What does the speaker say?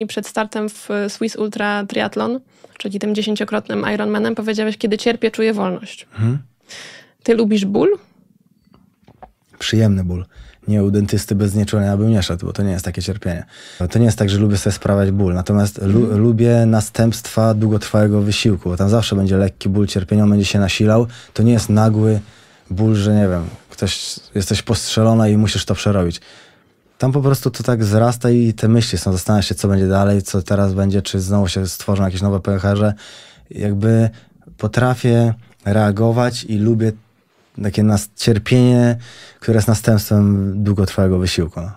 I przed startem w e, Swiss Ultra Triathlon, czyli tym dziesięciokrotnym Ironmanem, powiedziałeś, kiedy cierpię, czuję wolność. Mhm. Ty lubisz ból? Przyjemny ból. Nie u dentysty bez znieczulenia bym nie szedł, bo to nie jest takie cierpienie. To nie jest tak, że lubię sobie sprawiać ból, natomiast lu mhm. lubię następstwa długotrwałego wysiłku, bo tam zawsze będzie lekki ból, cierpienia on będzie się nasilał. To nie jest nagły ból, że nie wiem, ktoś, jesteś postrzelona i musisz to przerobić tam po prostu to tak wzrasta i te myśli są, zastanawia się, co będzie dalej, co teraz będzie, czy znowu się stworzą jakieś nowe pęcherze. Jakby potrafię reagować i lubię takie cierpienie, które jest następstwem długotrwałego wysiłku. No.